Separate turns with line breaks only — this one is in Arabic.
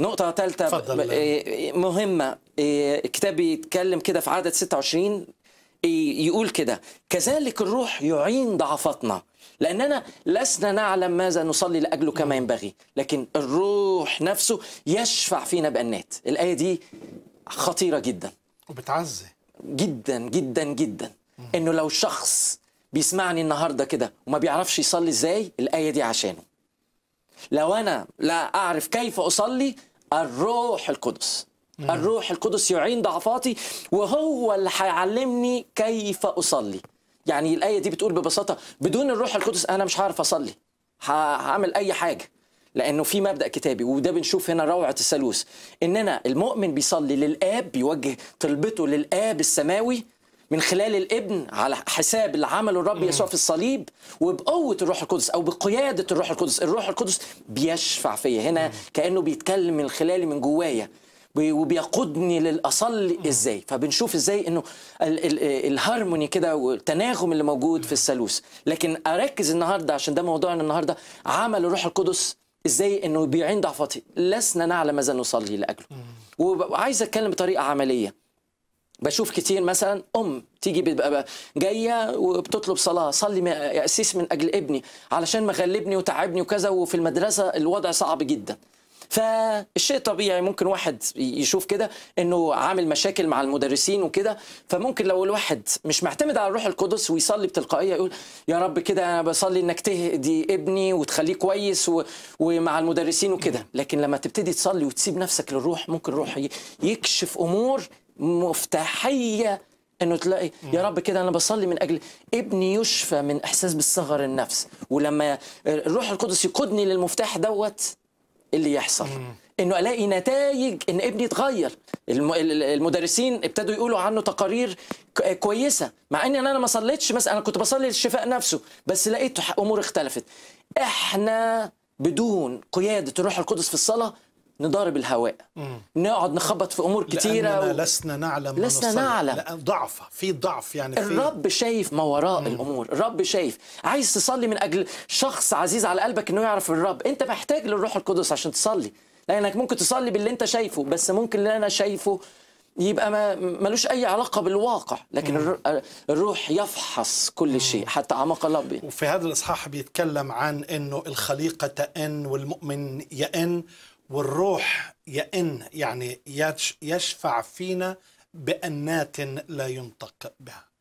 نقطة ثالثة إيه، إيه، مهمة الكتاب إيه، بيتكلم كده في عدد 26 يقول كده كذلك الروح يعين ضعفتنا لأننا لسنا نعلم ماذا نصلي لأجله كما ينبغي لكن الروح نفسه يشفع فينا بأنات الآية دي خطيرة جدا وبتعزي جدا جدا جدا انه لو شخص بيسمعني النهارده كده وما بيعرفش يصلي ازاي الايه دي عشانه لو أنا لا أعرف كيف أصلي الروح القدس الروح القدس يعين ضعفاتي وهو اللي هيعلمني كيف أصلي يعني الآية دي بتقول ببساطة بدون الروح القدس أنا مش هعرف أصلي هعمل أي حاجة لانه في مبدا كتابي وده بنشوف هنا روعه الثالوث اننا المؤمن بيصلي للاب بيوجه طلبته للاب السماوي من خلال الابن على حساب اللي عمله الرب يسوع في الصليب وبقوه الروح القدس او بقياده الروح القدس الروح القدس بيشفع فيا هنا كانه بيتكلم من خلالي من جوايا وبيقودني للاصل ازاي فبنشوف ازاي انه الهارموني كده والتناغم اللي موجود في الثالوث لكن اركز النهارده عشان ده موضوعنا النهارده عمل الروح القدس ازاي انه بيعين ضعفاتي لسنا نعلم ماذا نصلي لاجله وعايز اتكلم بطريقه عمليه بشوف كتير مثلا ام تيجي بتبقى جايه وبتطلب صلاه صلي يا اسيس من اجل ابني علشان مغلبني وتعبني وكذا وفي المدرسه الوضع صعب جدا فالشيء طبيعي ممكن واحد يشوف كده انه عامل مشاكل مع المدرسين وكده فممكن لو الواحد مش معتمد على الروح القدس ويصلي بتلقائيه يقول يا رب كده انا بصلي انك تهدي ابني وتخليه كويس و... ومع المدرسين وكده لكن لما تبتدي تصلي وتسيب نفسك للروح ممكن الروح يكشف امور مفتاحيه انه تلاقي يا رب كده انا بصلي من اجل ابني يشفى من احساس بالصغر النفس ولما الروح القدس يقودني للمفتاح دوت اللي يحصل انه الاقي نتائج ان ابني اتغير المدرسين ابتدوا يقولوا عنه تقارير كويسه مع ان انا ما صليتش مثلا انا كنت بصلي للشفاء نفسه بس لقيت امور اختلفت احنا بدون قياده الروح القدس في الصلاه نضارب الهواء مم. نقعد نخبط في امور كتيره لأننا و... لسنا نعلم لسنا نعلم ضعف في ضعف يعني الرب شايف ما وراء مم. الامور الرب شايف عايز تصلي من اجل شخص عزيز على قلبك انه يعرف الرب انت محتاج للروح القدس عشان تصلي لانك ممكن تصلي باللي انت شايفه بس ممكن اللي انا شايفه يبقى ما ملوش اي علاقه بالواقع لكن مم. الروح يفحص كل شيء حتى اعماق الاب وفي هذا الاصحاح بيتكلم عن انه الخليقه تئن والمؤمن يئن والروح يئن يعني يشفع فينا بأنات لا ينطق بها